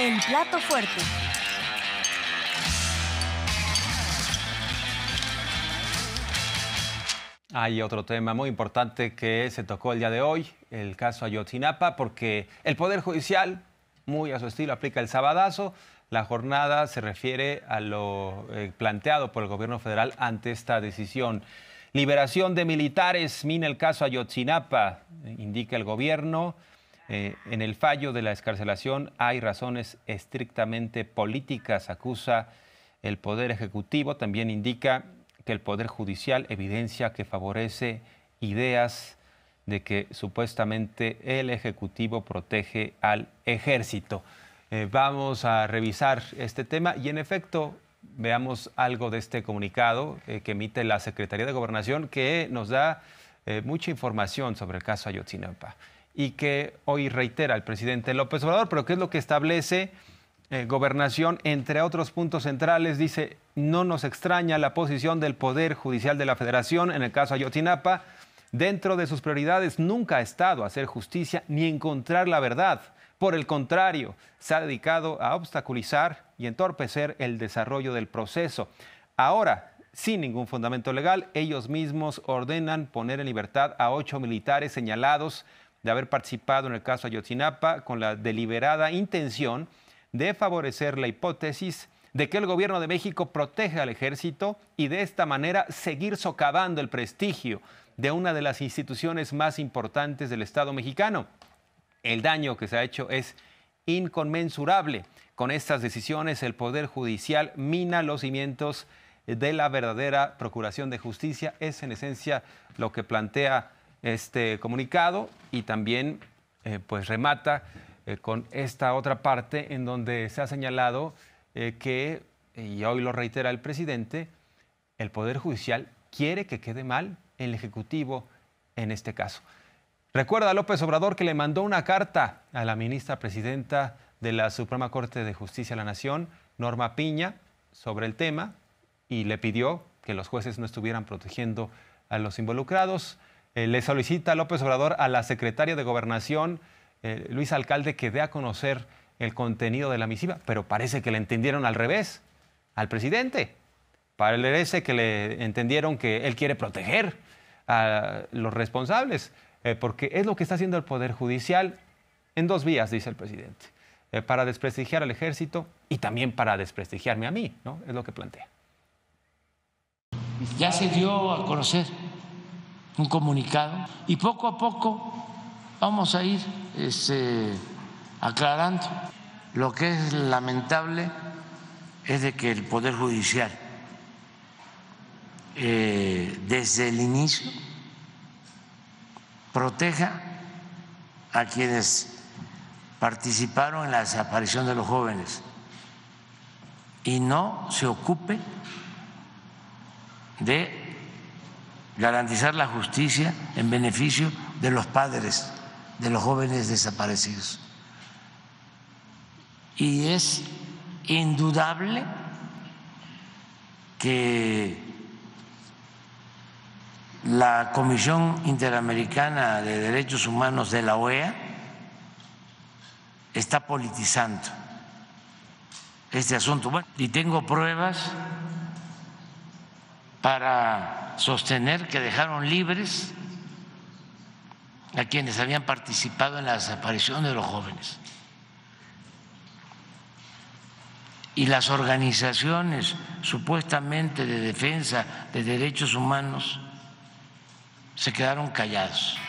El plato fuerte. Hay otro tema muy importante que se tocó el día de hoy, el caso Ayotzinapa, porque el Poder Judicial, muy a su estilo, aplica el sabadazo. La jornada se refiere a lo eh, planteado por el gobierno federal ante esta decisión. Liberación de militares mina el caso Ayotzinapa, indica el gobierno. Eh, en el fallo de la escarcelación hay razones estrictamente políticas, acusa el Poder Ejecutivo, también indica que el Poder Judicial evidencia que favorece ideas de que supuestamente el Ejecutivo protege al ejército. Eh, vamos a revisar este tema y en efecto veamos algo de este comunicado eh, que emite la Secretaría de Gobernación que nos da mucha información sobre el caso Ayotzinapa y que hoy reitera el presidente López Obrador, pero que es lo que establece eh, Gobernación, entre otros puntos centrales, dice, no nos extraña la posición del Poder Judicial de la Federación en el caso Ayotinapa, Dentro de sus prioridades nunca ha estado a hacer justicia ni encontrar la verdad. Por el contrario, se ha dedicado a obstaculizar y entorpecer el desarrollo del proceso. Ahora, sin ningún fundamento legal, ellos mismos ordenan poner en libertad a ocho militares señalados de haber participado en el caso Ayotzinapa con la deliberada intención de favorecer la hipótesis de que el gobierno de México protege al ejército y de esta manera seguir socavando el prestigio de una de las instituciones más importantes del Estado mexicano. El daño que se ha hecho es inconmensurable. Con estas decisiones el Poder Judicial mina los cimientos de la verdadera Procuración de Justicia. Es en esencia lo que plantea este comunicado y también eh, pues remata eh, con esta otra parte en donde se ha señalado eh, que, y hoy lo reitera el presidente, el Poder Judicial quiere que quede mal el Ejecutivo en este caso. Recuerda a López Obrador que le mandó una carta a la ministra presidenta de la Suprema Corte de Justicia de la Nación, Norma Piña, sobre el tema y le pidió que los jueces no estuvieran protegiendo a los involucrados. Eh, le solicita López Obrador a la secretaria de Gobernación, eh, Luis Alcalde, que dé a conocer el contenido de la misiva, pero parece que le entendieron al revés, al presidente. Parece que le entendieron que él quiere proteger a los responsables, eh, porque es lo que está haciendo el Poder Judicial en dos vías, dice el presidente, para desprestigiar al ejército y también para desprestigiarme a mí, ¿no? Es lo que plantea. Ya se dio a conocer un comunicado y poco a poco vamos a ir este, aclarando. Lo que es lamentable es de que el Poder Judicial eh, desde el inicio proteja a quienes participaron en la desaparición de los jóvenes y no se ocupe de garantizar la justicia en beneficio de los padres de los jóvenes desaparecidos. Y es indudable que la Comisión Interamericana de Derechos Humanos de la OEA está politizando este asunto. y tengo pruebas para sostener que dejaron libres a quienes habían participado en la desaparición de los jóvenes. Y las organizaciones supuestamente de defensa de derechos humanos se quedaron callados.